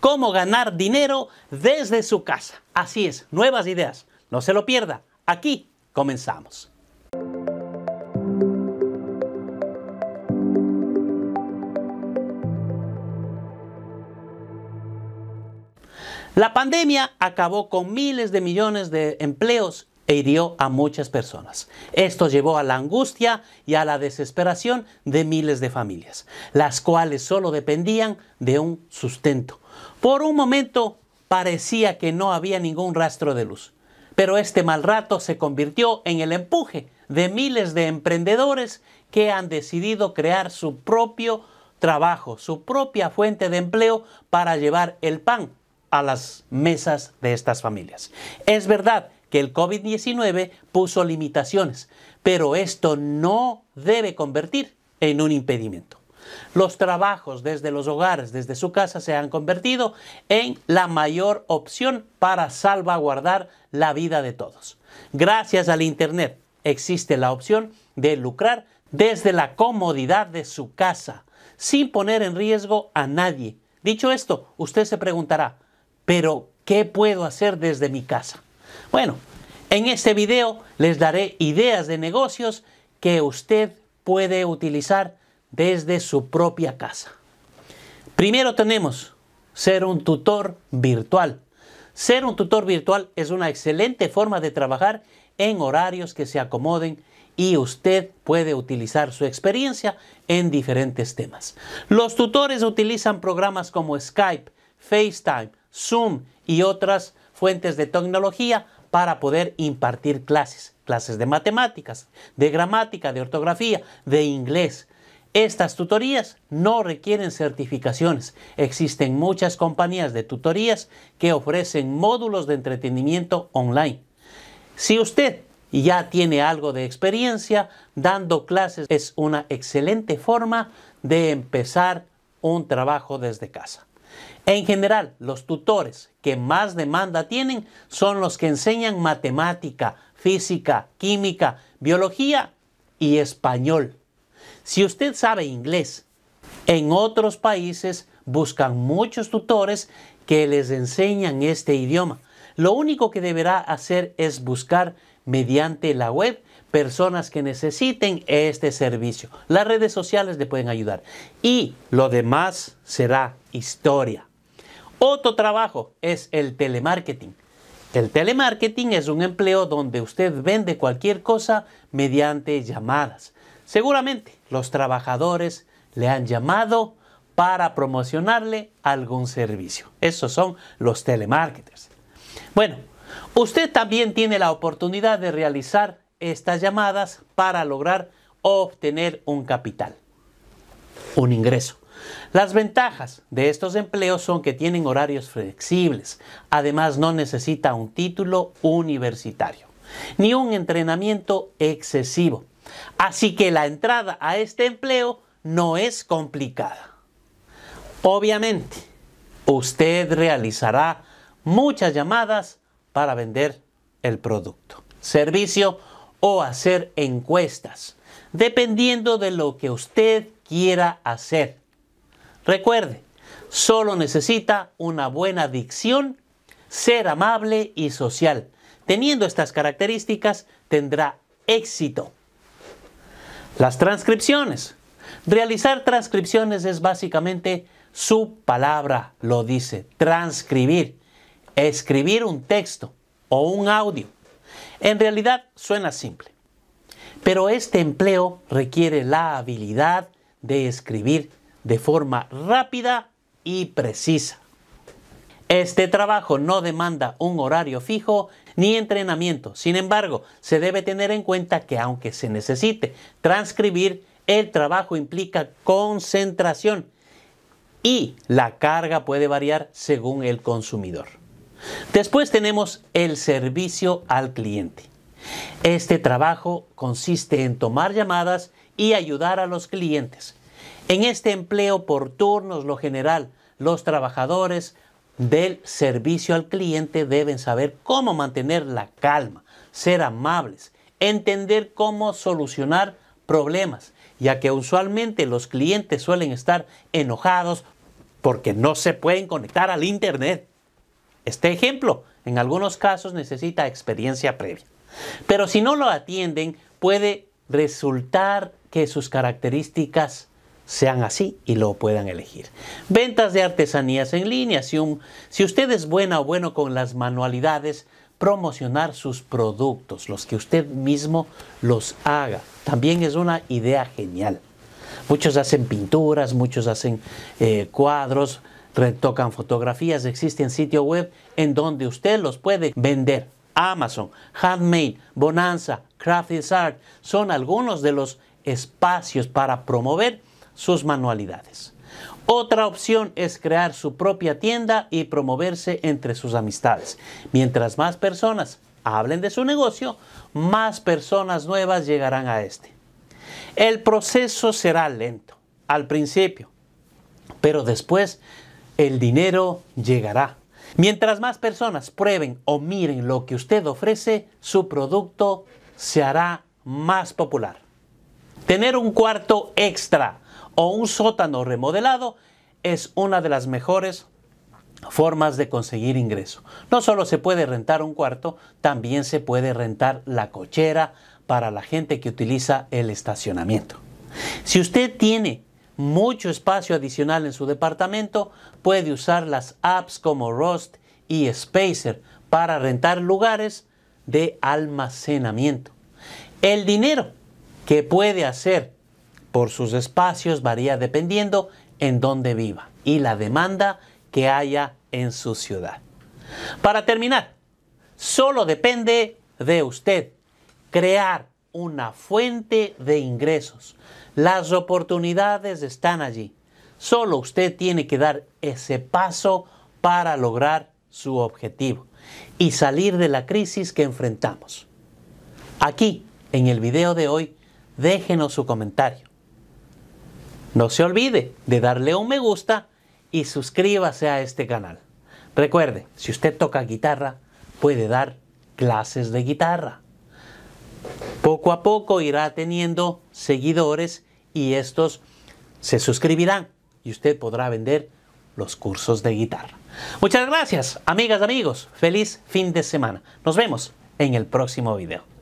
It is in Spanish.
cómo ganar dinero desde su casa. Así es, nuevas ideas. No se lo pierda. Aquí comenzamos. La pandemia acabó con miles de millones de empleos e hirió a muchas personas. Esto llevó a la angustia y a la desesperación de miles de familias, las cuales solo dependían de un sustento. Por un momento parecía que no había ningún rastro de luz, pero este mal rato se convirtió en el empuje de miles de emprendedores que han decidido crear su propio trabajo, su propia fuente de empleo para llevar el pan a las mesas de estas familias. Es verdad que el COVID-19 puso limitaciones, pero esto no debe convertir en un impedimento. Los trabajos desde los hogares, desde su casa, se han convertido en la mayor opción para salvaguardar la vida de todos. Gracias al Internet existe la opción de lucrar desde la comodidad de su casa, sin poner en riesgo a nadie. Dicho esto, usted se preguntará, pero ¿qué puedo hacer desde mi casa? Bueno, en este video les daré ideas de negocios que usted puede utilizar desde su propia casa. Primero tenemos ser un tutor virtual. Ser un tutor virtual es una excelente forma de trabajar en horarios que se acomoden y usted puede utilizar su experiencia en diferentes temas. Los tutores utilizan programas como Skype, FaceTime, Zoom y otras fuentes de tecnología para poder impartir clases, clases de matemáticas, de gramática, de ortografía, de inglés. Estas tutorías no requieren certificaciones. Existen muchas compañías de tutorías que ofrecen módulos de entretenimiento online. Si usted ya tiene algo de experiencia dando clases, es una excelente forma de empezar un trabajo desde casa. En general, los tutores que más demanda tienen son los que enseñan matemática, física, química, biología y español. Si usted sabe inglés, en otros países buscan muchos tutores que les enseñan este idioma. Lo único que deberá hacer es buscar mediante la web personas que necesiten este servicio. Las redes sociales le pueden ayudar y lo demás será historia. Otro trabajo es el telemarketing. El telemarketing es un empleo donde usted vende cualquier cosa mediante llamadas. Seguramente los trabajadores le han llamado para promocionarle algún servicio. Esos son los telemarketers. Bueno, usted también tiene la oportunidad de realizar estas llamadas para lograr obtener un capital, un ingreso. Las ventajas de estos empleos son que tienen horarios flexibles, además no necesita un título universitario, ni un entrenamiento excesivo. Así que la entrada a este empleo no es complicada. Obviamente, usted realizará muchas llamadas para vender el producto, servicio o hacer encuestas, dependiendo de lo que usted quiera hacer. Recuerde, solo necesita una buena dicción, ser amable y social. Teniendo estas características, tendrá éxito. Las transcripciones. Realizar transcripciones es básicamente su palabra, lo dice, transcribir, escribir un texto o un audio. En realidad suena simple, pero este empleo requiere la habilidad de escribir de forma rápida y precisa. Este trabajo no demanda un horario fijo ni entrenamiento. Sin embargo, se debe tener en cuenta que aunque se necesite transcribir, el trabajo implica concentración y la carga puede variar según el consumidor. Después tenemos el servicio al cliente. Este trabajo consiste en tomar llamadas y ayudar a los clientes, en este empleo por turnos, lo general, los trabajadores del servicio al cliente deben saber cómo mantener la calma, ser amables, entender cómo solucionar problemas, ya que usualmente los clientes suelen estar enojados porque no se pueden conectar al Internet. Este ejemplo, en algunos casos, necesita experiencia previa. Pero si no lo atienden, puede resultar que sus características sean así y lo puedan elegir. Ventas de artesanías en línea. Si, si usted es buena o bueno con las manualidades, promocionar sus productos, los que usted mismo los haga. También es una idea genial. Muchos hacen pinturas, muchos hacen eh, cuadros, retocan fotografías. Existen sitios web en donde usted los puede vender. Amazon, Handmade, Bonanza, Craft Art son algunos de los espacios para promover sus manualidades. Otra opción es crear su propia tienda y promoverse entre sus amistades. Mientras más personas hablen de su negocio, más personas nuevas llegarán a este. El proceso será lento al principio, pero después el dinero llegará. Mientras más personas prueben o miren lo que usted ofrece, su producto se hará más popular. Tener un cuarto extra o un sótano remodelado es una de las mejores formas de conseguir ingreso. No solo se puede rentar un cuarto, también se puede rentar la cochera para la gente que utiliza el estacionamiento. Si usted tiene mucho espacio adicional en su departamento, puede usar las apps como Rust y Spacer para rentar lugares de almacenamiento. El dinero que puede hacer por sus espacios varía dependiendo en dónde viva y la demanda que haya en su ciudad. Para terminar, solo depende de usted crear una fuente de ingresos. Las oportunidades están allí. Solo usted tiene que dar ese paso para lograr su objetivo y salir de la crisis que enfrentamos. Aquí, en el video de hoy, déjenos su comentario. No se olvide de darle un me gusta y suscríbase a este canal. Recuerde, si usted toca guitarra, puede dar clases de guitarra. Poco a poco irá teniendo seguidores y estos se suscribirán y usted podrá vender los cursos de guitarra. Muchas gracias, amigas, amigos. Feliz fin de semana. Nos vemos en el próximo video.